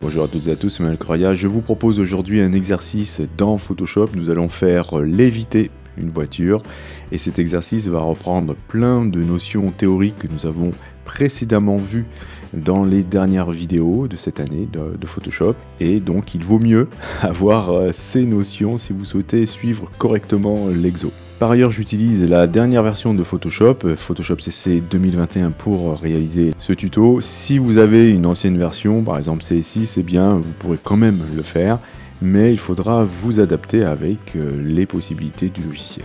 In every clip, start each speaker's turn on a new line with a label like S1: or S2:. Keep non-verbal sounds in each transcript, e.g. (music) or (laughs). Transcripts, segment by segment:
S1: Bonjour à toutes et à tous, c'est Manuel Croya. Je vous propose aujourd'hui un exercice dans Photoshop. Nous allons faire léviter une voiture et cet exercice va reprendre plein de notions théoriques que nous avons précédemment vues dans les dernières vidéos de cette année de, Photoshop. Et donc il vaut mieux (laughs) avoir euh, ces notions si vous souhaitez suivre correctement l'exo. Par ailleurs, j'utilise la dernière version de Photoshop, Photoshop CC 2021 pour réaliser ce tuto. Si vous avez une ancienne version, par exemple CS6, eh bien vous pourrez quand même le faire, mais il faudra vous adapter avec euh, les possibilités du logiciel.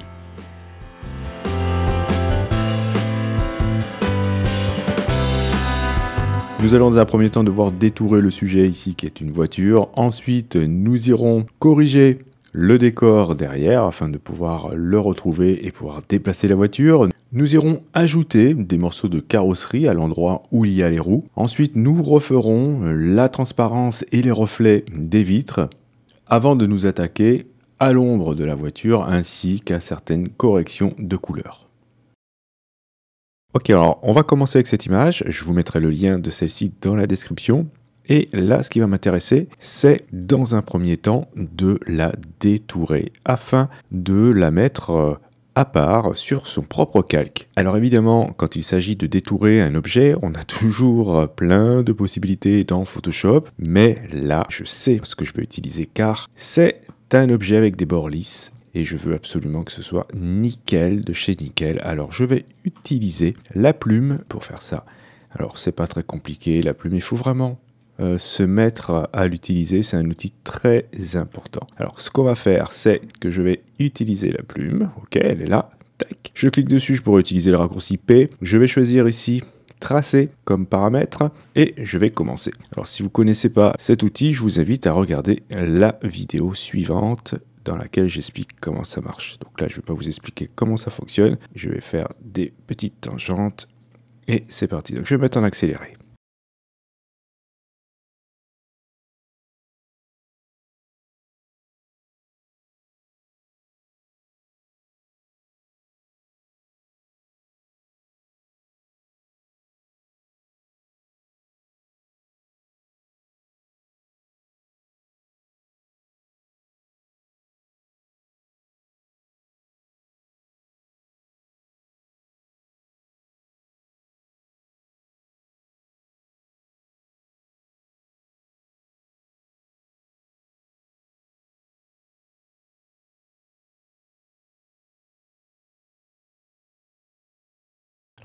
S1: Nous allons dans un premier temps devoir détourer le sujet ici qui est une voiture. Ensuite, nous irons corriger le décor derrière afin de pouvoir le retrouver et pouvoir déplacer la voiture. Nous irons ajouter des morceaux de carrosserie à l'endroit où il y a les roues. Ensuite, nous referons la transparence et les reflets des vitres avant de nous attaquer à l'ombre de la voiture ainsi qu'à certaines corrections de couleurs. Ok, alors on va commencer avec cette image. Je vous mettrai le lien de celle-ci dans la description. Et là, ce qui va m'intéresser, c'est dans un premier temps de la détourer afin de la mettre euh, à part sur son propre calque. Alors évidemment, quand il s'agit de détourer un objet, on a (laughs) toujours euh, plein de possibilités dans Photoshop, mais là, je sais ce que je vais utiliser car c'est un objet avec des bords lisses et je veux absolument que ce soit nickel de chez nickel. Alors je vais utiliser la plume pour faire ça. Alors c'est pas très compliqué, la plume, il faut vraiment euh, se mettre à l'utiliser, c'est un outil très important. Alors ce qu'on va faire, c'est que je vais utiliser la plume, ok, elle est là, tac. Je clique dessus, je pourrais utiliser le raccourci P. Je vais choisir ici tracer comme paramètre et je vais commencer. Alors si vous connaissez pas cet outil, je vous invite à regarder la vidéo suivante dans laquelle j'explique comment ça marche. Donc là, je ne vais pas vous expliquer comment ça fonctionne. Je vais faire des petites tangentes
S2: et c'est parti. Donc je vais mettre en accéléré.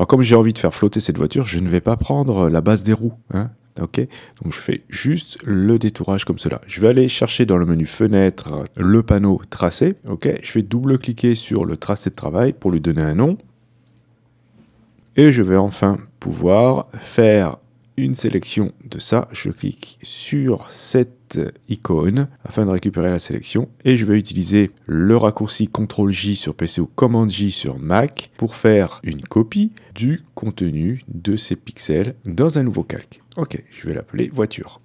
S2: Alors comme j'ai envie de faire flotter cette voiture, je ne vais pas prendre la base des roues. Hein, ok Donc je fais juste
S1: le détourage comme cela. Je vais aller chercher dans le menu fenêtre le panneau tracé. ok je vais double-cliquer sur le tracé de travail pour lui donner un nom. Et je vais enfin pouvoir faire une sélection de ça. Je clique sur cette icône afin de récupérer la sélection et je vais utiliser le raccourci CTRL J sur PC ou Command J sur Mac pour faire une copie du contenu de ces pixels dans un nouveau calque. Ok, je vais l'appeler voiture.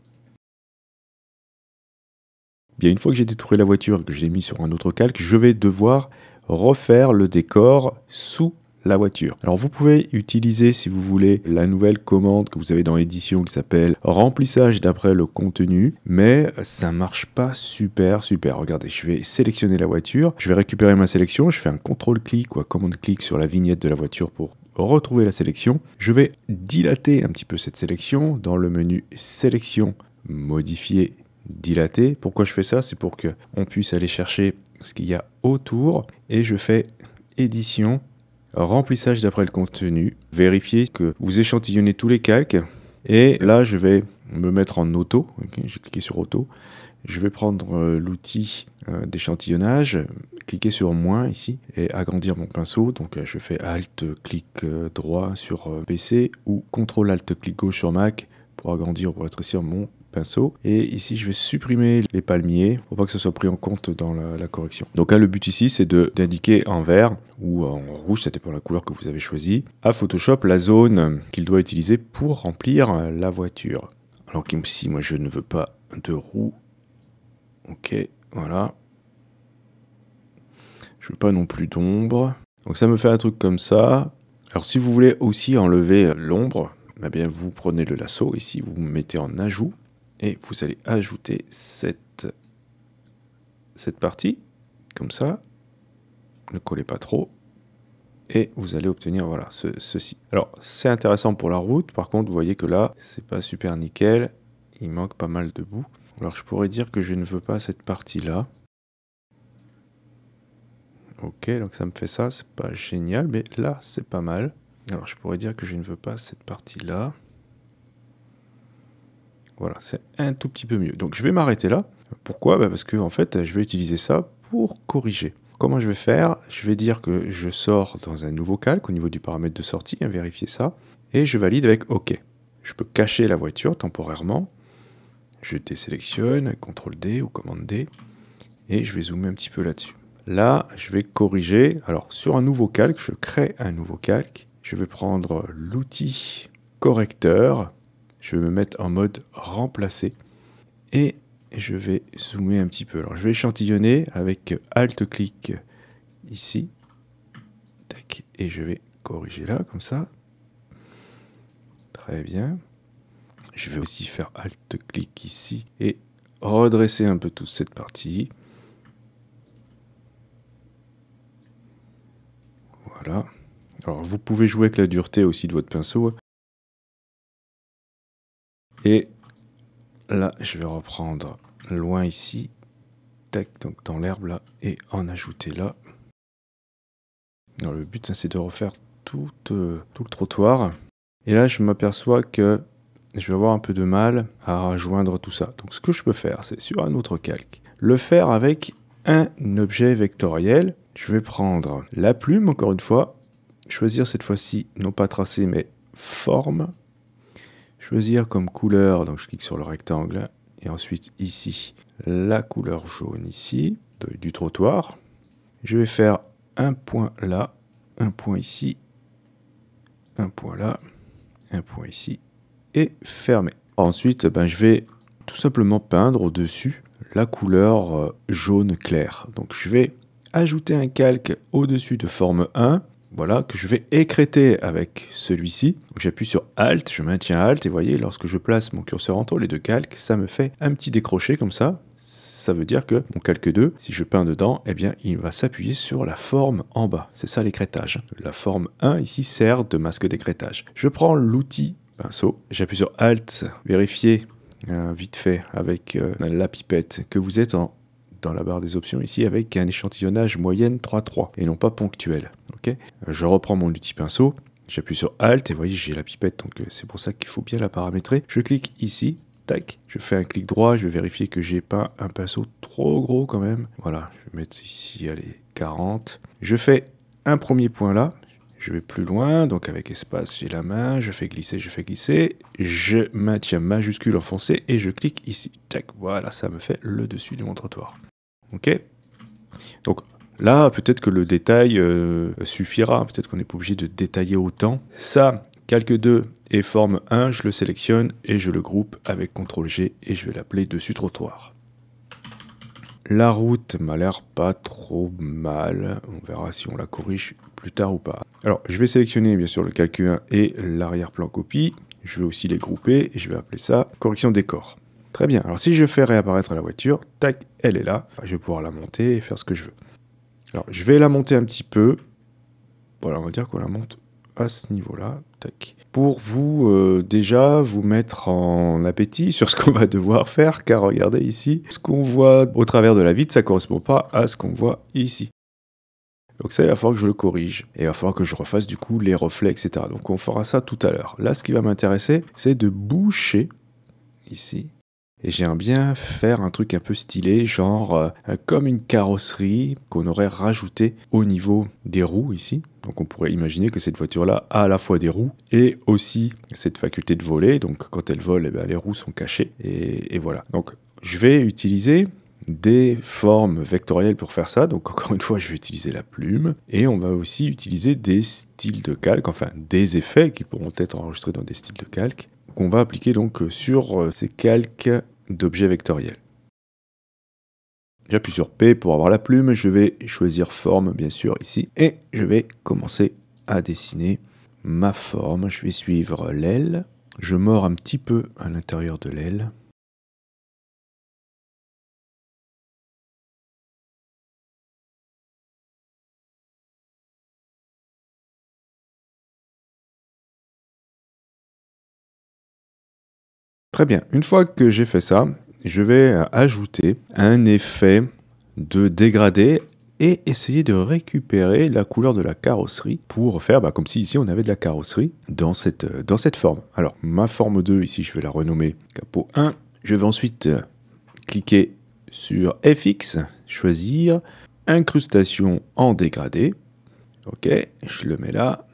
S1: Bien, une fois que j'ai détouré la voiture et que j'ai mis sur un autre calque, je vais devoir refaire le décor sous voiture. Alors vous pouvez utiliser si vous voulez la nouvelle commande que vous avez dans édition qui s'appelle remplissage d'après le contenu, mais ça marche pas super super. Regardez, je vais sélectionner la voiture, je vais récupérer ma sélection, je fais un contrôle clic ou un commande clic sur la vignette de la voiture pour retrouver la sélection. Je vais dilater un petit peu cette sélection dans le menu sélection modifier dilater. Pourquoi je fais ça C'est pour que on puisse aller chercher ce qu'il y a autour et je fais édition remplissage d'après le contenu, vérifier que vous échantillonnez tous les calques. Et là, je vais me mettre en auto. J'ai cliqué sur auto. Je vais prendre euh, l'outil euh, d'échantillonnage, cliquer sur moins ici et agrandir mon pinceau. Donc euh, je fais Alt clic droit sur PC ou Ctrl Alt clic gauche sur Mac pour agrandir ou rétrécir mon et ici, je vais supprimer les palmiers pour pas que ce soit pris en compte dans la, correction. Donc là, le but ici, c'est d'indiquer en vert ou en rouge, ça dépend la couleur que vous avez choisi à Photoshop la zone qu'il doit utiliser pour remplir la voiture. Alors si moi je ne veux pas de roues, ok, voilà. Je veux pas non plus d'ombre. Donc ça me fait un truc comme ça. Alors si vous voulez aussi enlever l'ombre, eh bien vous prenez le lasso ici, vous mettez en ajout et vous allez ajouter cette, partie, comme ça, ne collez pas trop, et vous allez obtenir voilà ceci. Alors c'est intéressant pour la route, par contre vous voyez que là ce c'est pas super nickel, il manque pas mal de bout. Alors je pourrais dire que je ne veux pas cette partie là. Ok, donc ça me fait ça, c'est pas génial, mais là c'est pas mal. Alors je pourrais dire que je ne veux pas cette partie là. Voilà, c'est un tout petit peu mieux. Donc je vais m'arrêter là. Pourquoi bah, Parce que en fait, je vais utiliser ça pour corriger. Comment je vais faire Je vais dire que je sors dans un nouveau calque au niveau du paramètre de sortie, hein, vérifier ça, et je valide avec OK. Je peux cacher la voiture temporairement. Je désélectionne, CTRL D ou commande D, et je vais zoomer un petit peu là-dessus. Là, je vais corriger. Alors, sur un nouveau calque, je crée un nouveau calque. Je vais prendre l'outil correcteur je vais me mettre en mode remplacer et je vais zoomer un petit peu. Alors je vais échantillonner avec Alt-clic ici, et je vais corriger là, comme ça. Très bien. Je vais aussi faire Alt-clic ici et redresser un peu toute cette partie. Voilà. Alors vous pouvez jouer avec la dureté aussi de votre pinceau. Hein. Et là, je vais reprendre loin ici. Tac, donc dans l'herbe là. Et en ajouter là. le but, hein, c'est de refaire euh, tout, le trottoir. Et là, je m'aperçois que je vais avoir un peu de mal à rejoindre tout ça. Donc ce que je peux faire, c'est sur un autre calque, le faire avec un objet vectoriel. Je vais prendre la plume, encore une fois, choisir cette fois-ci, non pas tracer, mais forme. Choisir comme couleur, donc je clique sur le rectangle, et ensuite ici, la couleur jaune ici, du trottoir. Je vais faire un point là, un point ici, un point là, un point ici, et fermer. Ensuite, ben, je vais tout simplement peindre au-dessus la couleur euh, jaune clair. Donc je vais ajouter un calque au-dessus de forme 1 voilà, que je vais écréter avec celui-ci. J'appuie sur Alt, je maintiens Alt, et vous voyez, lorsque je place mon curseur entre les deux calques, ça me fait un petit décroché comme ça. Ça veut dire que mon calque 2, si je peins dedans, eh bien, il va s'appuyer sur la forme en bas. C'est ça l'écrétage. La forme 1 ici sert de masque d'écrétage. Je prends l'outil pinceau, j'appuie sur Alt, vérifier hein, vite fait avec euh, la pipette que vous êtes en dans la barre des options ici avec un échantillonnage moyenne 3-3 et non pas ponctuel. Ok Je reprends mon outil pinceau, j'appuie sur Alt et vous voyez j'ai la pipette donc euh, c'est pour ça qu'il faut bien la paramétrer. Je clique ici, tac, je fais un clic droit, je vais vérifier que j'ai pas un pinceau trop gros quand même. Voilà, je vais mettre ici allez 40. Je fais un premier point là, je vais plus loin, donc avec espace, j'ai la main, je fais glisser, je fais glisser, je maintiens majuscule enfoncé et je clique ici. Tac, voilà, ça me fait le dessus de mon trottoir Ok Donc là, peut-être que le détail euh, suffira, peut-être qu'on n'est pas obligé de détailler autant. Ça, calque 2 et forme 1, je le sélectionne et je le groupe avec CTRL-G et je vais l'appeler dessus trottoir. La route m'a l'air pas trop mal. On verra si on la corrige plus tard ou pas. Alors, je vais sélectionner bien sûr le calcul 1 et l'arrière-plan copie. Je vais aussi les grouper et je vais appeler ça correction décor. Très bien. Alors, si je fais réapparaître la voiture, tac, elle est là. Je vais pouvoir la monter et faire ce que je veux. Alors, je vais la monter un petit peu. Voilà, on va dire qu'on la monte à ce niveau-là. Tac pour vous euh, déjà vous mettre en appétit sur ce qu'on va devoir faire, car regardez ici, ce qu'on voit au travers de la vitre, ça ne correspond pas à ce qu'on voit ici. Donc ça, il va falloir que je le corrige. Et il va falloir que je refasse du coup les reflets, etc. Donc on fera ça tout à l'heure. Là, ce qui va m'intéresser, c'est de boucher, ici, et j'aime bien faire un truc un peu stylé, genre euh, comme une carrosserie qu'on aurait rajouté au niveau des roues ici. Donc on pourrait imaginer que cette voiture-là a à la fois des roues et aussi cette faculté de voler. Donc quand elle vole, eh ben, les roues sont cachées. Et, et voilà. Donc je vais utiliser des formes vectorielles pour faire ça. Donc encore une fois, je vais utiliser la plume. Et on va aussi utiliser des styles de calque, enfin des effets qui pourront être enregistrés dans des styles de calque qu'on va appliquer donc sur euh, ces calques d'objets vectoriel. J'appuie sur P pour avoir la plume, je vais choisir forme bien sûr ici, et je vais commencer à dessiner ma forme. Je
S2: vais suivre l'aile, je mords un petit peu à l'intérieur de l'aile. Très bien. Une fois que j'ai fait ça,
S1: je vais ajouter un effet de dégradé et essayer de récupérer la couleur de la carrosserie pour faire bah, comme si ici on avait de la carrosserie dans cette, euh, dans cette forme. Alors ma forme 2, ici je vais la renommer capot 1. Je vais ensuite euh, cliquer sur FX, choisir incrustation en dégradé. Ok, je le mets là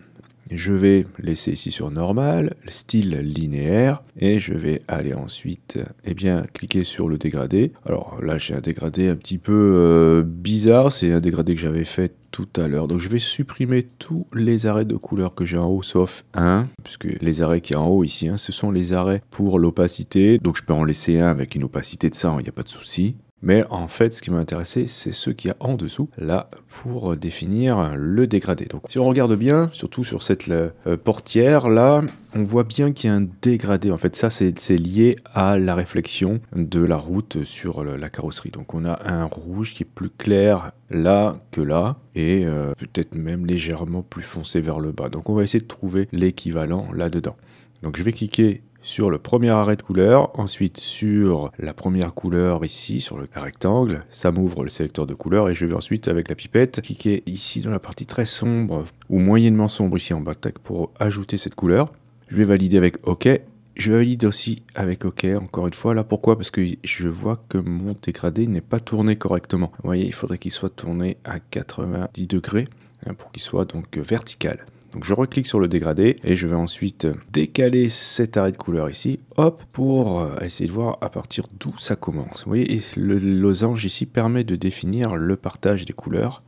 S1: je vais laisser ici sur normal, style linéaire, et je vais aller ensuite eh bien, cliquer sur le dégradé. Alors là j'ai un dégradé un petit peu euh, bizarre, c'est un dégradé que j'avais fait tout à l'heure. Donc je vais supprimer tous les arrêts de couleur que j'ai en haut, sauf un, puisque les arrêts qui y en haut ici, hein, ce sont les arrêts pour l'opacité. Donc je peux en laisser un avec une opacité de 100, il n'y a pas de souci. Mais en fait, ce qui m'a intéressé, c'est ce qu'il y a en dessous, là, pour définir le dégradé. Donc si on regarde bien, surtout sur cette euh, euh, portière, là, on voit bien qu'il y a un dégradé. En fait, ça, c'est lié à la réflexion de la route sur la carrosserie. Donc on a un rouge qui est plus clair là que là, et euh, peut-être même légèrement plus foncé vers le bas. Donc on va essayer de trouver l'équivalent là-dedans. Donc je vais cliquer sur le premier arrêt de couleur, ensuite sur la première couleur ici, sur le rectangle, ça m'ouvre le sélecteur de couleur et je vais ensuite avec la pipette cliquer ici dans la partie très sombre ou moyennement sombre ici en bas de pour ajouter cette couleur. Je vais valider avec OK. Je valide aussi avec OK, encore une fois. Là, pourquoi Parce que je vois que mon dégradé n'est pas tourné correctement. Vous voyez, il faudrait qu'il soit tourné à 90 degrés hein, pour qu'il soit donc vertical. Donc je reclique sur le dégradé et je vais ensuite décaler cet arrêt de couleur ici, hop, pour euh, essayer de voir à partir d'où ça commence. Vous voyez, le losange ici permet de définir le partage des couleurs.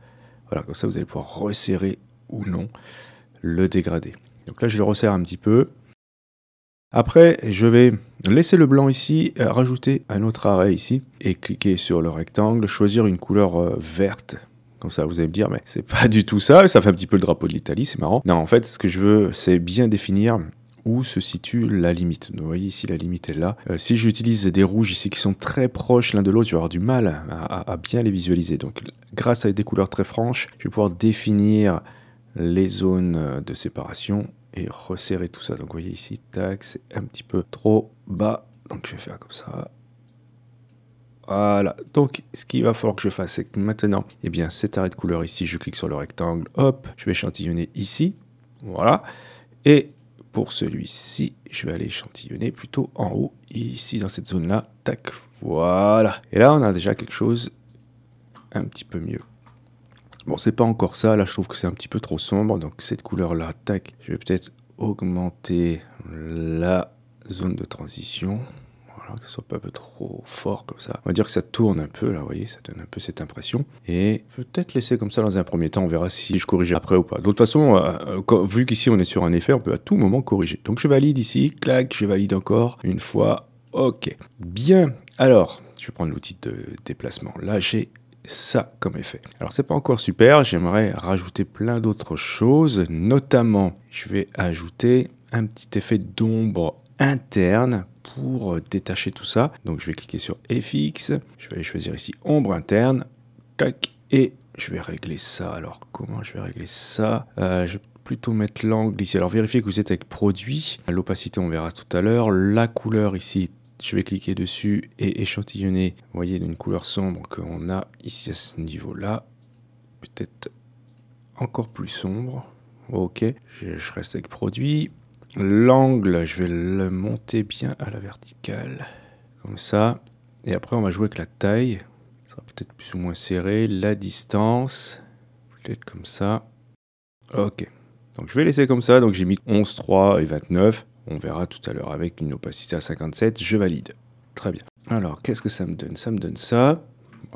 S1: Voilà, comme ça vous allez pouvoir resserrer ou non le dégradé. Donc là je le resserre un petit peu. Après, je vais laisser le blanc ici, euh, rajouter un autre arrêt ici et cliquer sur le rectangle, choisir une couleur euh, verte comme ça, vous allez me dire, mais c'est pas du tout ça, ça fait un petit peu le drapeau de l'Italie, c'est marrant. Non, en fait, ce que je veux, c'est bien définir où se situe la limite. Donc, vous voyez ici, la limite est là. Euh, si j'utilise des rouges ici qui sont très proches l'un de l'autre, je vais avoir du mal à, bien les visualiser. Donc grâce à des couleurs très franches, je vais pouvoir définir les zones de séparation et resserrer tout ça. Donc vous voyez ici, tac, c'est un petit peu trop bas. Donc je vais faire comme ça, voilà, donc ce qu'il va falloir que je fasse, c'est que maintenant, eh bien, cet arrêt de couleur ici, je clique sur le rectangle, hop, je vais échantillonner ici, voilà, et pour celui-ci, je vais aller échantillonner plutôt en haut, ici dans cette zone-là, tac, voilà. Et là, on a déjà quelque chose un petit peu mieux. Bon, c'est pas encore ça, là je trouve que c'est un petit peu trop sombre, donc cette couleur-là, tac, je vais peut-être augmenter la zone de transition voilà, que ce soit pas un peu trop fort comme ça. On va dire que ça tourne un peu, là, vous voyez, ça donne un peu cette impression. Et peut-être laisser comme ça dans un premier temps, on verra si je corrige après ou pas. D'autre façon, euh, euh, vu qu'ici on est sur un effet, on peut à tout moment corriger. Donc je valide ici, clac, je valide encore une fois. Ok. Bien. Alors, je vais prendre l'outil de déplacement. Là, j'ai ça comme effet. Alors c'est pas encore super, j'aimerais rajouter plein d'autres choses, notamment je vais ajouter un petit effet d'ombre interne pour euh, détacher tout ça. Donc je vais cliquer sur FX, je vais aller choisir ici ombre interne, tac, et je vais régler ça. Alors comment je vais régler ça euh, Je vais plutôt mettre l'angle ici. Alors vérifiez que vous êtes avec produit. L'opacité, on verra tout à l'heure. La couleur ici, je vais cliquer dessus et échantillonner. voyez d'une couleur sombre qu'on a ici à ce niveau-là. Peut-être encore plus sombre. Ok, je reste avec produit. L'angle, je vais le monter bien à la verticale. Comme ça. Et après, on va jouer avec la taille. Ça sera peut-être plus ou moins serré. La distance. Peut-être comme ça. Ok. Donc je vais laisser comme ça. Donc j'ai mis 11, 3 et 29. On verra tout à l'heure avec une opacité à 57. Je valide. Très bien. Alors, qu'est-ce que ça me donne Ça me donne ça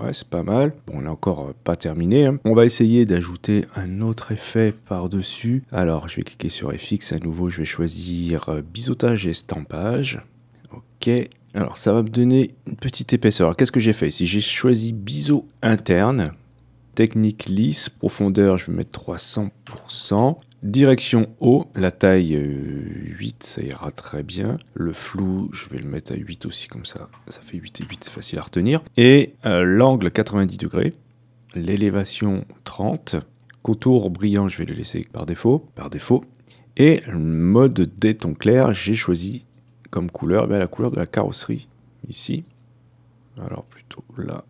S1: ouais, c'est pas mal. Bon, on n'a encore euh, pas terminé. Hein. On va essayer d'ajouter un autre effet par-dessus. Alors, je vais cliquer sur FX à nouveau. Je vais choisir euh, biseautage et estampage. Ok. Alors, ça va me donner une petite épaisseur. Qu'est-ce que j'ai fait Si j'ai choisi biseau interne, technique lisse, profondeur, je vais mettre 300%. Direction haut, la taille 8, euh, ça ira très bien. Le flou, je vais le mettre à 8 aussi, comme ça, ça fait 8 et 8, facile à retenir. Et euh, l'angle 90 degrés, l'élévation 30, contour brillant, je vais le laisser par défaut, par défaut. Et mode déton clair, j'ai choisi comme couleur eh la couleur de la carrosserie, ici. Alors plutôt là,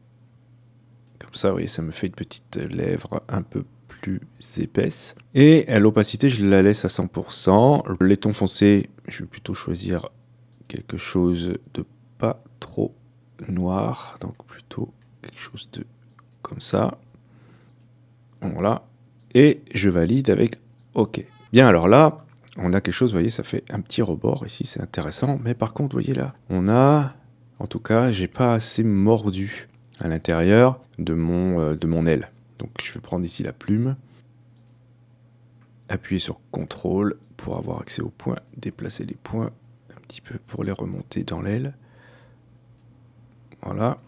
S1: comme ça, vous voyez, ça me fait une petite lèvre un peu plus épaisse. Et à l'opacité, je la laisse à 100%. Les tons foncé je vais plutôt choisir quelque chose de pas trop noir. Donc plutôt quelque chose de comme ça. Voilà. Et je valide avec OK. Bien, alors là, on a quelque chose, vous voyez, ça fait un petit rebord ici, c'est intéressant. Mais par contre, voyez là, on a, en tout cas, j'ai pas assez mordu à l'intérieur de mon, euh, de mon aile. Donc je vais prendre ici la plume, appuyer sur CTRL pour avoir accès aux points, déplacer les points un petit peu pour les remonter dans l'aile. Voilà.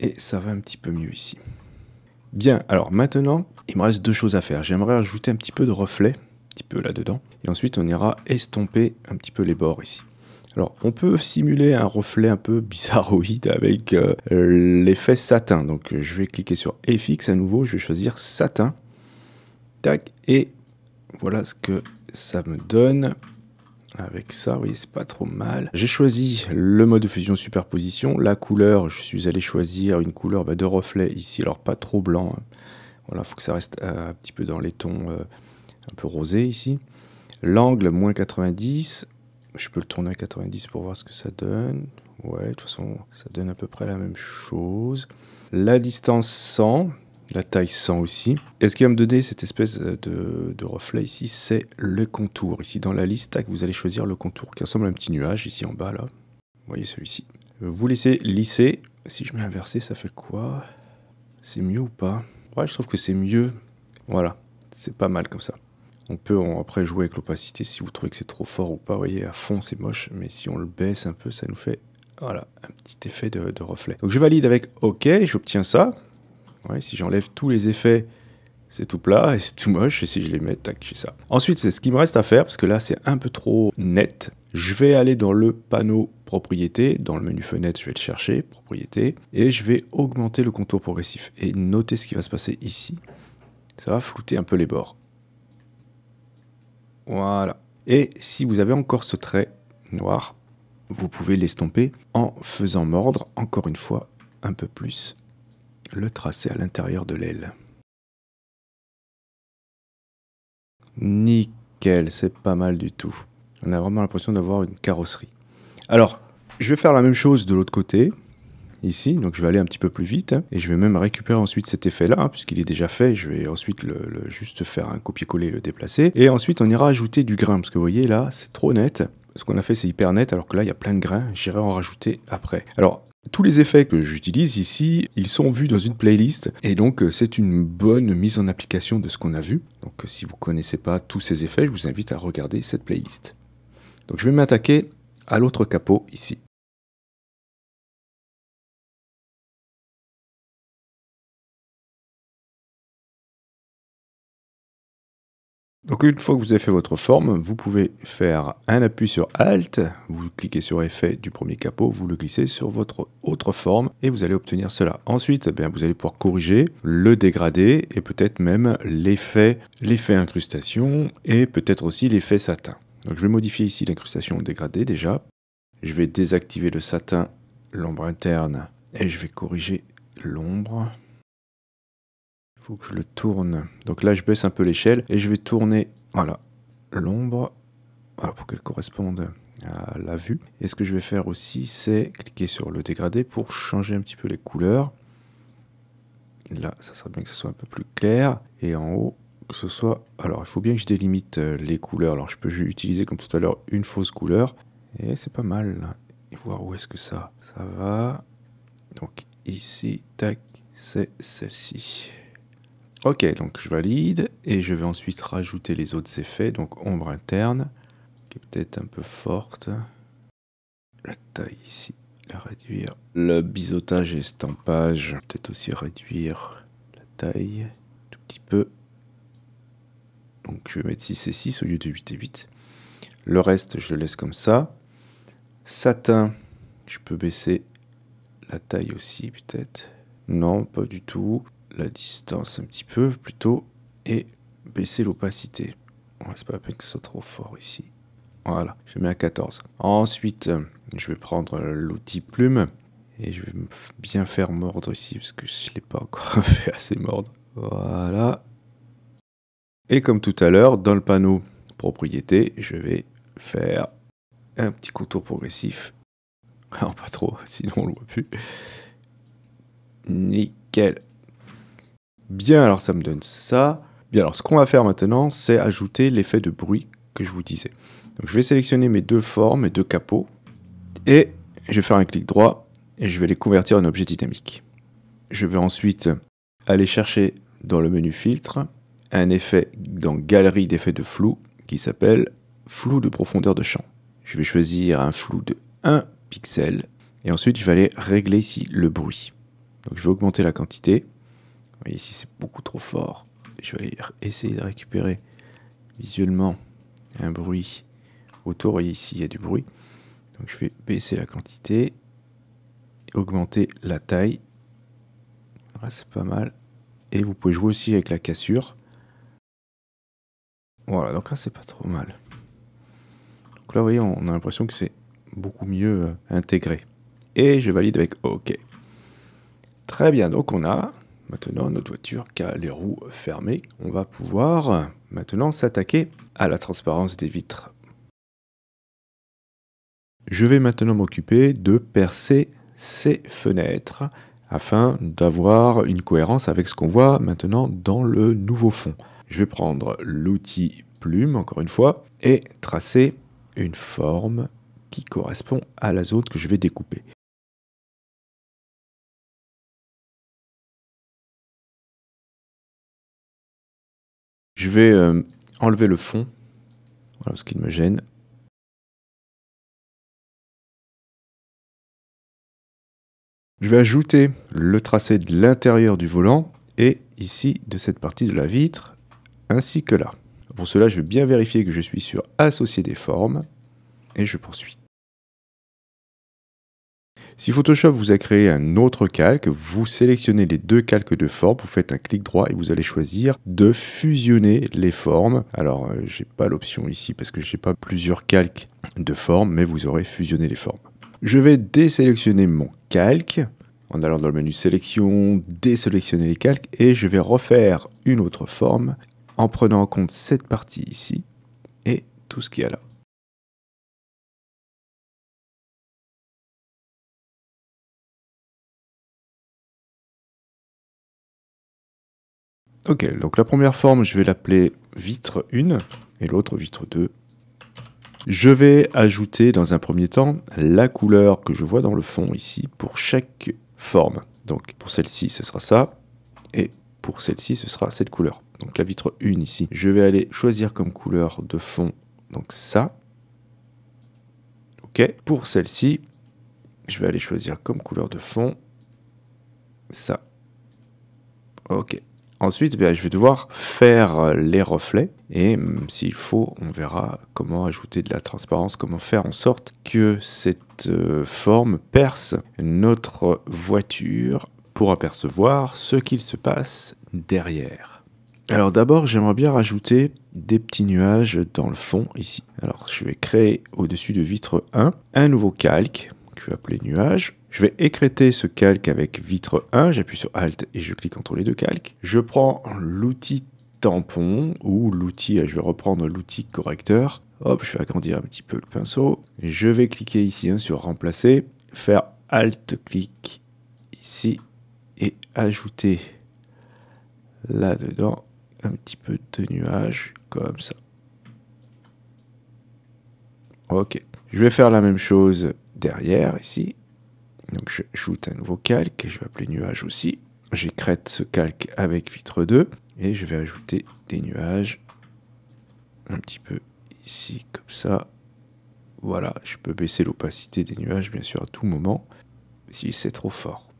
S1: Et ça va un petit peu mieux ici. Bien, alors maintenant, il me reste deux choses à faire. J'aimerais ajouter un petit peu de reflet, un petit peu là-dedans. Et ensuite, on ira estomper un petit peu les bords ici. Alors, on peut simuler un reflet un peu bizarroïde avec euh, l'effet satin. Donc, je vais cliquer sur FX à nouveau, je vais choisir satin. Tac, et voilà ce que ça me donne. Avec ça, oui, c'est pas trop mal. J'ai choisi le mode de fusion superposition. La couleur, je suis allé choisir une couleur bah, de reflet ici, alors pas trop blanc. Hein. Voilà, il faut que ça reste euh, un petit peu dans les tons euh, un peu rosés ici. L'angle, moins 90. Je peux le tourner à 90 pour voir ce que ça donne. Ouais, de toute façon, ça donne à peu près la même chose. La distance 100, la taille 100 aussi. est ce qui va me donner cette espèce de, reflet ici, c'est le contour. Ici dans la liste, tac, vous allez choisir le contour qui ressemble à un petit nuage ici en bas là. Vous voyez celui-ci. Vous laissez lisser. Si je mets inversé, ça fait quoi C'est mieux ou pas Ouais, je trouve que c'est mieux. Voilà, c'est pas mal comme ça. On peut après jouer avec l'opacité si vous trouvez que c'est trop fort ou pas. Vous voyez, à fond c'est moche, mais si on le baisse un peu, ça nous fait voilà, un petit effet de, reflet. Donc je valide avec OK, j'obtiens ça. si j'enlève tous les effets, c'est tout plat et c'est tout moche. Et si je les mets, tac, j'ai ça. Ensuite, c'est ce qui me reste à faire parce que là, c'est un peu trop net. Je vais aller dans le panneau Propriétés, dans le menu fenêtre, je vais le chercher, propriété, et je vais augmenter le contour progressif. Et notez ce qui va se passer ici. Ça va flouter un peu les bords. Voilà. Et si vous avez encore ce trait noir, vous pouvez l'estomper en faisant mordre, encore une fois, un peu plus le tracé à l'intérieur de l'aile. Nickel, c'est pas mal du tout. On a vraiment l'impression d'avoir une carrosserie. Alors, je vais faire la même chose de l'autre côté ici, donc je vais aller un petit peu plus vite, hein, et je vais même récupérer ensuite cet effet-là, hein, puisqu'il est déjà fait, je vais ensuite le, juste faire un copier-coller et le déplacer, et ensuite on ira ajouter du grain, parce que vous voyez là, c'est trop net, ce qu'on a fait c'est hyper net, alors que là il y a plein de grains, j'irai en rajouter après. Alors tous les effets que j'utilise ici, ils sont vus dans une playlist et donc euh, c'est une bonne mise en application de ce qu'on a vu. Donc euh, si vous connaissez pas tous ces effets, je vous invite à regarder cette playlist. Donc je vais
S2: m'attaquer à l'autre capot ici. Donc une fois que vous avez fait votre forme, vous pouvez faire un appui sur
S1: Alt, vous cliquez sur effet du premier capot, vous le glissez sur votre autre forme et vous allez obtenir cela. Ensuite, eh vous allez pouvoir corriger le dégradé et peut-être même l'effet incrustation et peut-être aussi l'effet satin. Donc je vais modifier ici l'incrustation dégradée déjà. Je vais désactiver le satin, l'ombre interne et je vais corriger l'ombre faut que je le tourne. Donc là, je baisse un peu l'échelle et je vais tourner, voilà, l'ombre, pour qu'elle corresponde à la vue. Et ce que je vais faire aussi, c'est cliquer sur le dégradé pour changer un petit peu les couleurs. Là, ça serait bien que ce soit un peu plus clair. Et en haut, que ce soit... Alors, il faut bien que je délimite euh, les couleurs. Alors, je peux utiliser, comme tout à l'heure, une fausse couleur. Et c'est pas mal. Et voir où est-ce que ça, ça va. Donc, ici, tac, c'est celle-ci. Ok, donc je valide et je vais ensuite rajouter les autres effets, donc ombre interne, qui est peut-être un peu forte. La taille ici, la réduire. Le biseautage et estampage, peut-être aussi réduire la taille tout petit peu. Donc je vais mettre 6 et 6 au lieu de 8 et 8. Le reste, je le laisse comme ça. Satin, je peux baisser la taille aussi peut-être. Non, pas du tout la distance un petit peu plutôt et baisser l'opacité. On C'est pas que ce soit trop fort ici. Voilà, je mets à 14. Ensuite, euh, je vais prendre l'outil plume et je vais bien faire mordre ici parce que je ne l'ai pas encore (laughs) fait assez mordre. Voilà. Et comme tout à l'heure, dans le panneau propriété, je vais faire un petit contour progressif. Alors (laughs) pas trop, sinon on le voit plus. Nickel. Bien, alors ça me donne ça. Bien, alors ce qu'on va faire maintenant, c'est ajouter l'effet de bruit que je vous disais. Donc je vais sélectionner mes deux formes, mes deux capots, et je vais faire un clic droit, et je vais les convertir en objet dynamique. Je vais ensuite aller chercher dans le menu filtre un effet dans galerie d'effets de flou qui s'appelle flou de profondeur de champ. Je vais choisir un flou de 1 pixel et ensuite je vais aller régler ici le bruit. Donc je vais augmenter la quantité mais ici c'est beaucoup trop fort. Je vais essayer de récupérer visuellement un bruit autour. Vous ici il y a du bruit. Donc je vais baisser la quantité, augmenter la taille. Voilà, c'est pas mal. Et vous pouvez jouer aussi avec la cassure. Voilà, donc là c'est pas trop mal. Donc là vous voyez on a l'impression que c'est beaucoup mieux euh, intégré. Et je valide avec OK. Très bien, donc on a Maintenant, notre voiture qui a les roues fermées, on va pouvoir maintenant s'attaquer à la transparence des vitres. Je vais maintenant m'occuper de percer ces fenêtres afin d'avoir une cohérence avec ce qu'on voit maintenant dans le nouveau fond. Je vais prendre l'outil plume, encore une fois, et tracer une forme
S2: qui correspond à la zone que je vais découper. Je vais euh, enlever le fond, voilà, parce qu'il me gêne. Je vais ajouter le tracé de l'intérieur du volant et ici de cette partie de la vitre,
S1: ainsi que là. Pour cela, je vais bien vérifier que je suis sur Associer des formes et je poursuis. Si Photoshop vous a créé un autre calque, vous sélectionnez les deux calques de forme, vous faites un clic droit et vous allez choisir de fusionner les formes. Alors, euh, je n'ai pas l'option ici parce que je n'ai pas plusieurs calques de forme, mais vous aurez fusionné les formes. Je vais désélectionner mon calque en allant dans le menu sélection, désélectionner les calques et je vais refaire une autre forme en
S2: prenant en compte cette partie ici et tout ce qu'il y a là. Ok, donc la première forme, je vais
S1: l'appeler vitre 1 et l'autre vitre 2. Je vais ajouter dans un premier temps la couleur que je vois dans le fond ici pour chaque forme. Donc pour celle-ci, ce sera ça. Et pour celle-ci, ce sera cette couleur. Donc la vitre 1 ici. Je vais aller choisir comme couleur de fond, donc ça. Ok. Pour celle-ci, je vais aller choisir comme couleur de fond, ça. Ok. Ensuite, ben, je vais devoir faire euh, les reflets et mm, s'il faut, on verra comment ajouter de la transparence, comment faire en sorte que cette euh, forme perce notre voiture pour apercevoir ce qu'il se passe derrière. Alors d'abord, j'aimerais bien rajouter des petits nuages dans le fond ici. Alors je vais créer au-dessus de vitre 1 un nouveau calque que je vais appeler nuage je vais écréter ce calque avec vitre 1, j'appuie sur Alt et je clique entre les deux calques. Je prends l'outil tampon ou l'outil, je vais reprendre l'outil correcteur. Hop, je vais agrandir un petit peu le pinceau. Je vais cliquer ici hein, sur remplacer, faire Alt-clic ici et ajouter là-dedans un petit peu de nuage comme ça. Ok. Je vais faire la même chose derrière ici. Donc j'ajoute un nouveau calque, je vais appeler nuage aussi. J'écrète ce calque avec vitre 2 et je vais ajouter des nuages un petit peu ici comme ça. Voilà, je peux baisser l'opacité des nuages bien sûr à tout moment si c'est trop fort.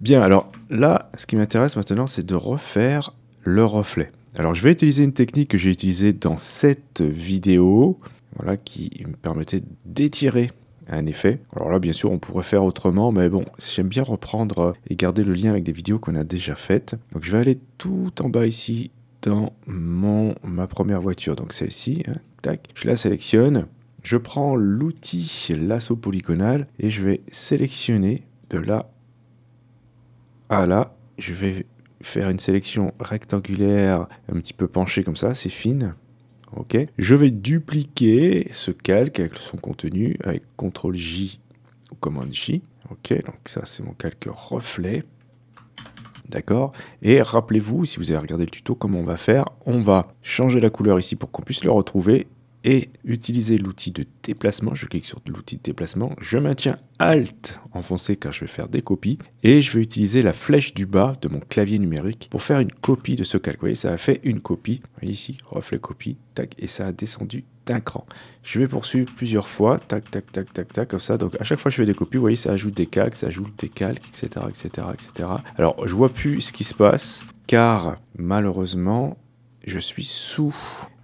S1: Bien, alors là, ce qui m'intéresse maintenant, c'est de refaire le reflet. Alors je vais utiliser une technique que j'ai utilisée dans cette vidéo, voilà, qui me permettait d'étirer un effet. Alors là, bien sûr, on pourrait faire autrement, mais bon, j'aime bien reprendre euh, et garder le lien avec des vidéos qu'on a déjà faites. Donc je vais aller tout en bas ici dans mon, ma première voiture, donc celle-ci, hein, tac, je la sélectionne, je prends l'outil lasso polygonal et je vais sélectionner de là à là, je vais faire une sélection rectangulaire un petit peu penchée comme ça, c'est fine. Ok, je vais dupliquer ce calque avec son contenu avec CTRL J ou commande J. Ok, donc ça c'est mon calque reflet. D'accord Et rappelez-vous, si vous avez regardé le tuto, comment on va faire On va changer la couleur ici pour qu'on puisse le retrouver et utiliser l'outil de déplacement. Je clique sur l'outil de déplacement. Je maintiens Alt enfoncé car je vais faire des copies. Et je vais utiliser la flèche du bas de mon clavier numérique pour faire une copie de ce calque. Vous voyez, ça a fait une copie. Vous voyez ici, reflet copie, tac, et ça a descendu d'un cran. Je vais poursuivre plusieurs fois, tac, tac, tac, tac, tac, comme ça. Donc à chaque fois que je fais des copies, vous voyez, ça ajoute des calques, ça ajoute des calques, etc., etc., etc. Alors, je vois plus ce qui se passe car malheureusement, je suis sous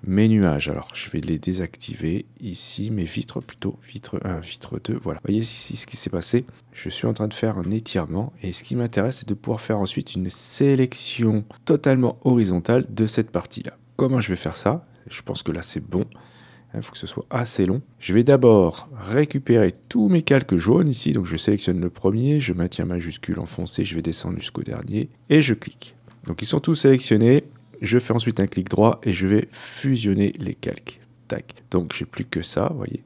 S1: mes nuages. Alors, je vais les désactiver ici, mes vitres plutôt, vitre 1, vitre 2, voilà. Vous voyez ici ce qui s'est passé Je suis en train de faire un étirement et ce qui m'intéresse, c'est de pouvoir faire ensuite une sélection totalement horizontale de cette partie-là. Comment je vais faire ça Je pense que là, c'est bon. Il faut que ce soit assez long. Je vais d'abord récupérer tous mes calques jaunes ici. Donc, je sélectionne le premier, je maintiens majuscule enfoncé, je vais descendre jusqu'au dernier et je clique. Donc, ils sont tous sélectionnés. Je fais ensuite un clic droit et je vais fusionner les calques. Tac. Donc j'ai plus que ça, vous voyez.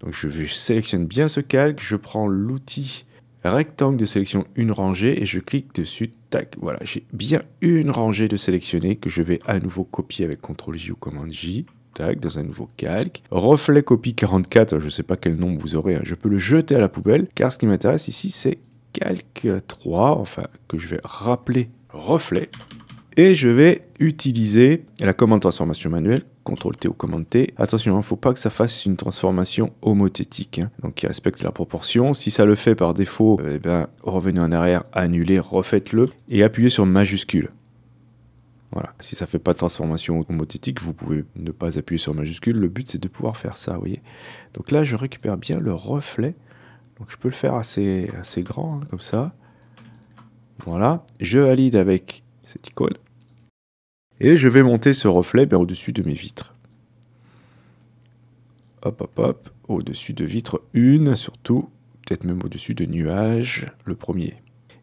S1: Donc je sélectionne bien ce calque, je prends l'outil rectangle de sélection une rangée et je clique dessus, tac, voilà, j'ai bien une rangée de sélectionner que je vais à nouveau copier avec CTRL-J ou Commande-J, tac, dans un nouveau calque. Reflet copie 44, je ne sais pas quel nombre vous aurez, hein. je peux le jeter à la poubelle, car ce qui m'intéresse ici, c'est calque 3, enfin, que je vais rappeler reflet, et je vais utiliser la commande transformation manuelle, CTRL T ou commande T. Attention, il hein, ne faut pas que ça fasse une transformation homothétique, hein, donc qui respecte la proportion. Si ça le fait par défaut, euh, eh ben, revenez en arrière, annulez, refaites-le et appuyez sur majuscule. Voilà. Si ça ne fait pas de transformation homothétique, vous pouvez ne pas appuyer sur majuscule. Le but, c'est de pouvoir faire ça, vous voyez. Donc là, je récupère bien le reflet. Donc je peux le faire assez, assez grand, hein, comme ça. Voilà. Je valide avec cette icône. Et je vais monter ce reflet bien au-dessus de mes vitres. Hop, hop, hop, au-dessus de vitre une surtout, peut-être même au-dessus de nuages, le premier.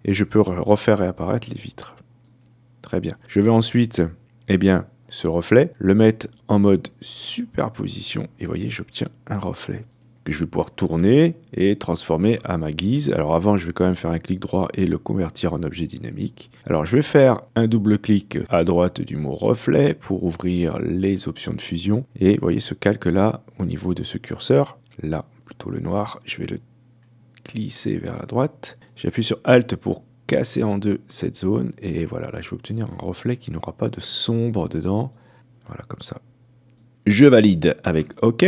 S1: Et je peux refaire réapparaître les vitres. Très bien. Je vais ensuite, eh bien, ce reflet, le mettre en mode superposition. Et voyez, j'obtiens un reflet je vais pouvoir tourner et transformer à ma guise. Alors avant, je vais quand même faire un clic droit et le convertir en objet dynamique. Alors je vais faire un double clic à droite du mot reflet pour ouvrir les options de fusion. Et vous voyez ce calque là au niveau de ce curseur, là plutôt le noir, je vais le glisser vers la droite. J'appuie sur Alt pour casser en deux cette zone. Et voilà, là je vais obtenir un reflet qui n'aura pas de sombre dedans. Voilà comme ça. Je valide avec OK.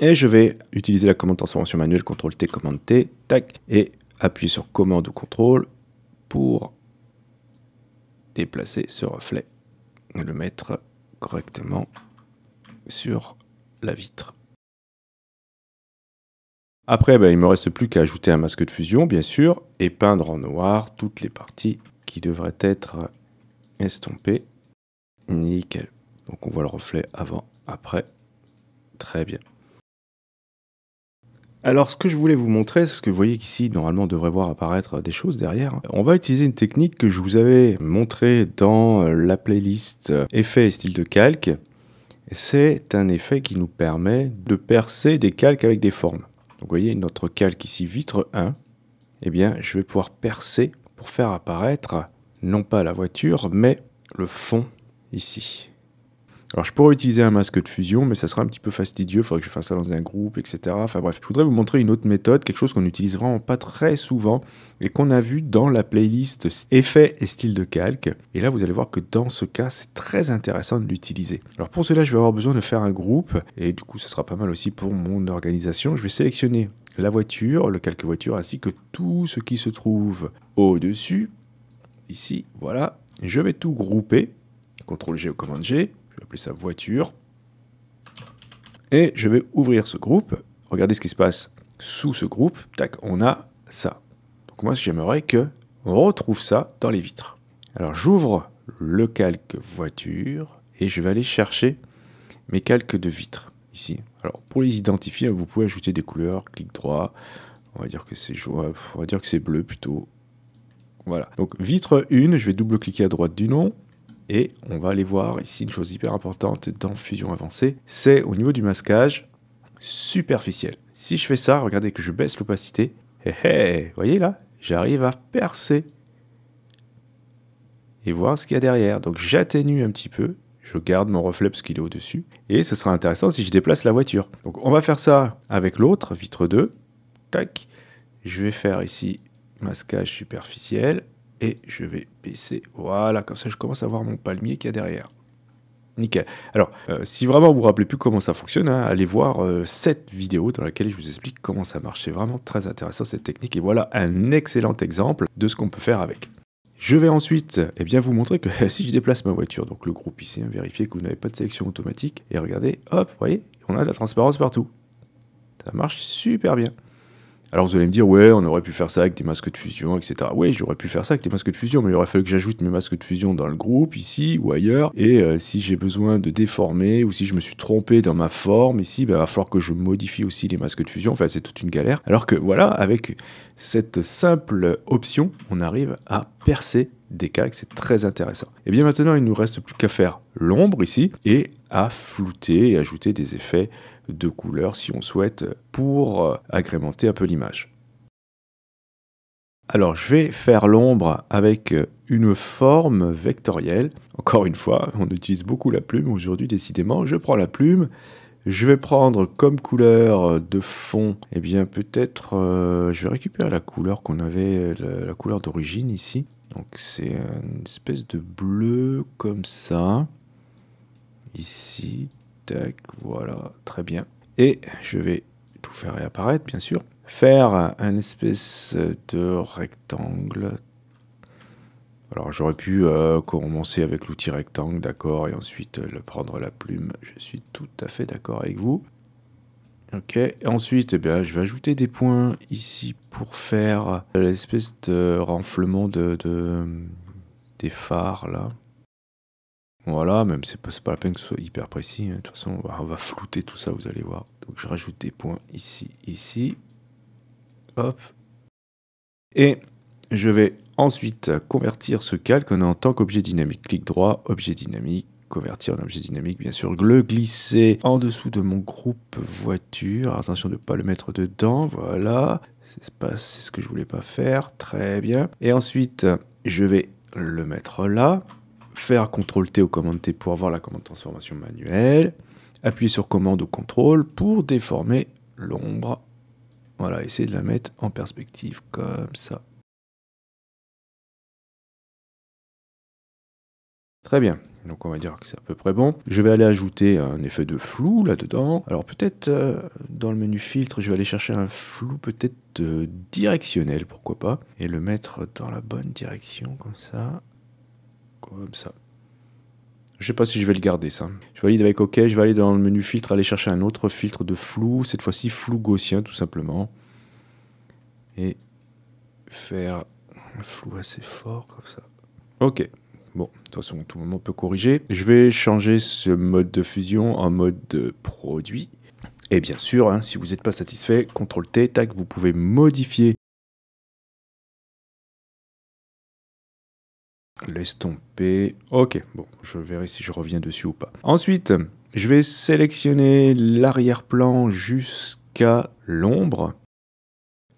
S1: Et je vais utiliser la commande transformation manuelle, CTRL T, commande T, tac, et appuyer sur commande ou CTRL pour déplacer ce reflet et le mettre correctement sur la vitre. Après, ben, il ne me reste plus qu'à ajouter un masque de fusion, bien sûr, et peindre en noir toutes les parties qui devraient être estompées. Nickel. Donc on voit le reflet avant, après. Très bien. Alors, ce que je voulais vous montrer, c'est ce que vous voyez qu'ici, normalement, on devrait voir apparaître des choses derrière. On va utiliser une technique que je vous avais montrée dans euh, la playlist euh, effets et style de calque. C'est un effet qui nous permet de percer des calques avec des formes. vous voyez notre calque ici, vitre 1. Eh bien, je vais pouvoir percer pour faire apparaître non pas la voiture, mais le fond ici. Alors je pourrais utiliser un masque de fusion, mais ça sera un petit peu fastidieux, il faudrait que je fasse ça dans un groupe, etc. Enfin bref, je voudrais vous montrer une autre méthode, quelque chose qu'on n'utilise vraiment pas très souvent et qu'on a vu dans la playlist effets et style de calque. Et là, vous allez voir que dans ce cas, c'est très intéressant de l'utiliser. Alors pour cela, je vais avoir besoin de faire un groupe et du coup, ce sera pas mal aussi pour mon organisation. Je vais sélectionner la voiture, le calque voiture, ainsi que tout ce qui se trouve au-dessus. Ici, voilà. Je vais tout grouper. CTRL G ou commande G sa voiture. Et je vais ouvrir ce groupe. Regardez ce qui se passe sous ce groupe. Tac, on a ça. Donc moi, j'aimerais que on retrouve ça dans les vitres. Alors j'ouvre le calque voiture et je vais aller chercher mes calques de vitres ici. Alors pour les identifier, vous pouvez ajouter des couleurs, clic droit, on va dire que c'est on va dire que c'est bleu plutôt. Voilà. Donc vitre 1, je vais double-cliquer à droite du nom et on va aller voir ici une chose hyper importante dans Fusion avancée, c'est au niveau du masquage superficiel. Si je fais ça, regardez que je baisse l'opacité, hé eh, eh, voyez là, j'arrive à percer et voir ce qu'il y a derrière. Donc j'atténue un petit peu, je garde mon reflet parce qu'il est au-dessus, et ce sera intéressant si je déplace la voiture. Donc on va faire ça avec l'autre, vitre 2, tac, je vais faire ici masquage superficiel, et je vais baisser. Voilà, comme ça je commence à voir mon palmier qui a derrière. Nickel. Alors, euh, si vraiment vous vous rappelez plus comment ça fonctionne, hein, allez voir euh, cette vidéo dans laquelle je vous explique comment ça marche. C'est vraiment très intéressant cette technique et voilà un excellent exemple de ce qu'on peut faire avec. Je vais ensuite eh bien, vous montrer que (laughs) si je déplace ma voiture, donc le groupe ici, hein, vérifiez que vous n'avez pas de sélection automatique et regardez, hop, vous voyez, on a de la transparence partout. Ça marche super bien. Alors vous allez me dire, ouais, on aurait pu faire ça avec des masques de fusion, etc. Oui, j'aurais pu faire ça avec des masques de fusion, mais il aurait fallu que j'ajoute mes masques de fusion dans le groupe, ici ou ailleurs. Et euh, si j'ai besoin de déformer ou si je me suis trompé dans ma forme ici, ben, il va falloir que je modifie aussi les masques de fusion. Enfin, c'est toute une galère. Alors que voilà, avec cette simple option, on arrive à percer des calques, c'est très intéressant. Et eh bien maintenant, il nous reste plus qu'à faire l'ombre ici et à flouter et ajouter des effets de couleur si on souhaite pour euh, agrémenter un peu l'image. Alors je vais faire l'ombre avec euh, une forme vectorielle. Encore une fois, on utilise beaucoup la plume aujourd'hui décidément. Je prends la plume, je vais prendre comme couleur euh, de fond, et eh bien peut-être je vais récupérer la couleur qu'on avait, la couleur d'origine ici. Donc c'est une espèce de bleu comme ça ici. voilà, très bien. Et je vais tout faire réapparaître, bien sûr. Faire un espèce de rectangle. Alors j'aurais pu euh, commencer avec l'outil rectangle, d'accord, et ensuite euh, le prendre la plume. Je suis tout à fait d'accord avec vous. Ok, ensuite, eh bien, je vais ajouter des points ici pour faire l'espèce de renflement de, des phares là. Voilà, même c'est pas, pas la peine que ce soit hyper précis. Hein. De toute façon, on va, flouter tout ça, vous allez voir. Donc je rajoute des points ici, ici. Hop. Et je vais ensuite convertir ce calque en tant qu'objet dynamique. Clic droit, objet dynamique, convertir en objet dynamique, bien sûr. Le glisser en dessous de mon groupe voiture. Attention de ne pas le mettre dedans. Voilà. C'est ce que je voulais pas faire. Très bien. Et ensuite, je vais le mettre là faire CTRL-T ou Commande T pour avoir la commande transformation manuelle, appuyer sur commande ou CTRL pour déformer l'ombre.
S2: Voilà, essayer de la mettre en perspective comme ça. Très bien. Donc on va dire que c'est à peu près
S1: bon. Je vais aller ajouter un effet de flou là-dedans. Alors peut-être euh, dans le menu filtre, je vais aller chercher un flou peut-être euh, directionnel, pourquoi pas, et le mettre dans la bonne direction comme ça. Comme ça. Je sais pas si je vais le garder ça. Je valide avec OK, je vais aller dans le menu filtre, aller chercher un autre filtre de flou, cette fois-ci flou gaussien tout simplement. Et faire un flou assez fort comme ça. Ok, bon, de toute façon tout le monde peut corriger. Je vais changer ce mode de fusion en mode produit. Et bien sûr, hein, si vous n'êtes pas
S2: satisfait, CTRL T, tac, vous pouvez modifier L'estomper, Ok, bon, je verrai si je reviens dessus ou
S1: pas. Ensuite, je vais sélectionner l'arrière-plan jusqu'à l'ombre.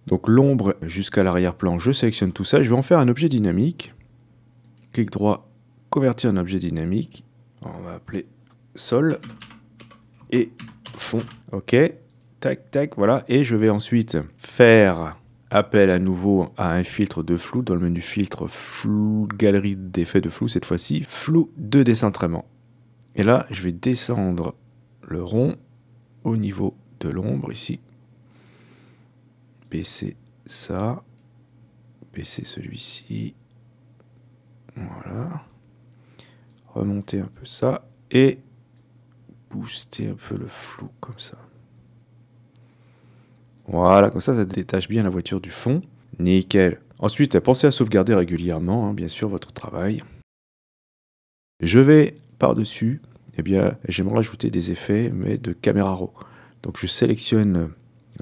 S1: Donc l'ombre jusqu'à l'arrière-plan, je sélectionne tout ça. Je vais en faire un objet dynamique. Clic droit, convertir en objet dynamique. On va appeler sol et fond. Ok, tac, tac, voilà. Et je vais ensuite faire appel à nouveau à un filtre de flou. Dans le menu filtre, flou, galerie d'effets de flou, cette fois-ci, flou de décentrement. Et là, je vais descendre le rond au niveau de l'ombre ici. Baisser ça. Baisser celui-ci. Voilà. Remonter un peu ça. Et booster un peu le flou comme ça. Voilà, comme ça, ça détache bien la voiture du fond. Nickel. Ensuite, pensez à sauvegarder régulièrement, hein, bien sûr, votre travail. Je vais par-dessus, eh bien, j'aimerais rajouter des effets, mais de caméra raw. Donc, je sélectionne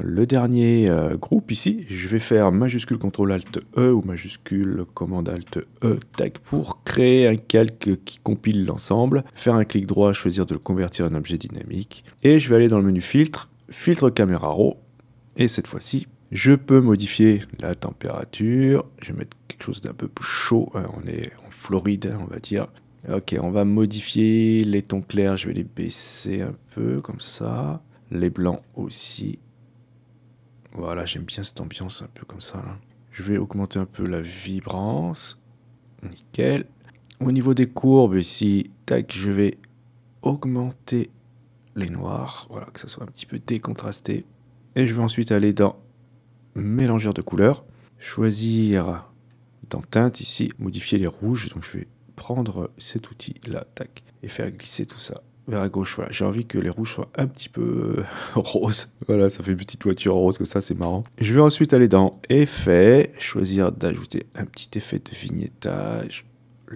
S1: le dernier euh, groupe ici. Je vais faire majuscule CTRL ALT E ou majuscule commande ALT E, Tag pour créer un calque qui compile l'ensemble. Faire un clic droit, choisir de le convertir en objet dynamique. Et je vais aller dans le menu filtre, filtre caméra raw et cette fois-ci, je peux modifier la température. Je vais mettre quelque chose d'un peu plus chaud. Euh, on est en Floride, on va dire. Ok, on va modifier les tons clairs. Je vais les baisser un peu comme ça. Les blancs aussi. Voilà, j'aime bien cette ambiance un peu comme ça. Hein. Je vais augmenter un peu la vibrance. Nickel. Au niveau des courbes ici, tac, je vais augmenter les noirs. Voilà, que ça soit un petit peu décontrasté. Et je vais ensuite aller dans mélangeur de couleurs, choisir dans teinte ici, modifier les rouges. Donc je vais prendre cet outil là, tac, et faire glisser tout ça vers la gauche. Voilà, j'ai envie que les rouges soient un petit peu euh, (laughs) roses. Voilà, ça fait une petite voiture rose comme ça, c'est marrant. Je vais ensuite aller dans effet, choisir d'ajouter un petit effet de vignettage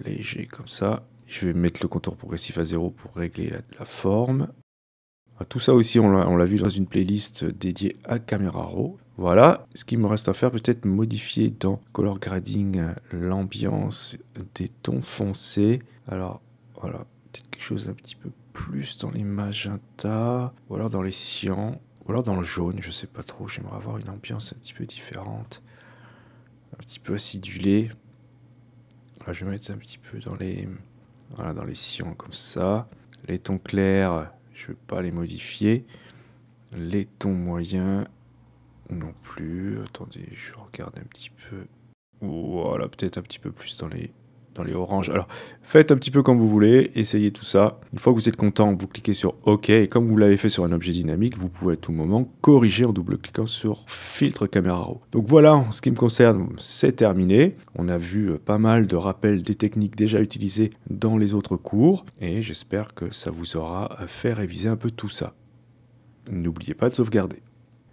S1: léger comme ça. Je vais mettre le contour progressif à zéro pour régler la forme. Bah, tout ça aussi, on l'a vu dans une playlist dédiée à Camera Raw. Voilà, ce qui me reste à faire, peut-être modifier dans Color Grading euh, l'ambiance des tons foncés. Alors, voilà, peut-être quelque chose un petit peu plus dans les magenta, ou alors dans les cyan, ou alors dans le jaune, je sais pas trop. J'aimerais avoir une ambiance un petit peu différente, un petit peu acidulée. je vais mettre un petit peu dans les, voilà, dans les cyan comme ça. Les tons clairs, je ne vais pas les modifier. Les tons moyens non plus. Attendez, je regarde un petit peu. Voilà, peut-être un petit peu plus dans les dans les oranges. Alors, faites un petit peu comme vous voulez, essayez tout ça. Une fois que vous êtes content, vous cliquez sur OK. Et comme vous l'avez fait sur un objet dynamique, vous pouvez à tout moment corriger en double-cliquant sur Filtre caméra Raw. Donc voilà, en ce qui me concerne, c'est terminé. On a vu euh, pas mal de rappels des techniques déjà utilisées dans les autres cours. Et j'espère que ça vous aura fait réviser un peu tout ça. N'oubliez pas de sauvegarder.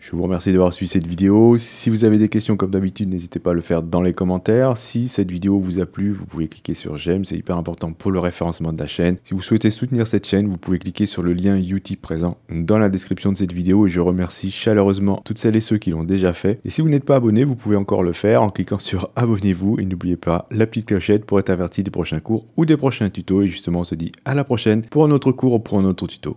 S1: Je vous remercie d'avoir suivi cette vidéo. Si vous avez des questions comme d'habitude, n'hésitez pas à le faire dans les commentaires. Si cette vidéo vous a plu, vous pouvez cliquer sur j'aime, c'est hyper important pour le référencement de la chaîne. Si vous souhaitez soutenir cette chaîne, vous pouvez cliquer sur le lien Utip présent dans la description de cette vidéo et je remercie chaleureusement toutes celles et ceux qui l'ont déjà fait. Et si vous n'êtes pas abonné, vous pouvez encore le faire en cliquant sur (laughs) abonnez-vous et n'oubliez pas la petite clochette pour être averti des prochains cours ou des prochains tutos. Et justement, on se dit à la prochaine pour un autre
S2: cours ou pour un autre tuto.